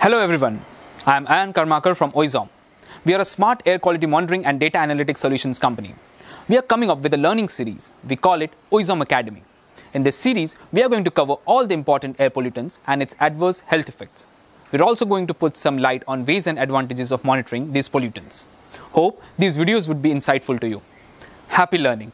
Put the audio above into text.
Hello everyone, I am Ayan Karmakar from OISOM. We are a smart air quality monitoring and data analytics solutions company. We are coming up with a learning series. We call it OISOM Academy. In this series, we are going to cover all the important air pollutants and its adverse health effects. We're also going to put some light on ways and advantages of monitoring these pollutants. Hope these videos would be insightful to you. Happy learning!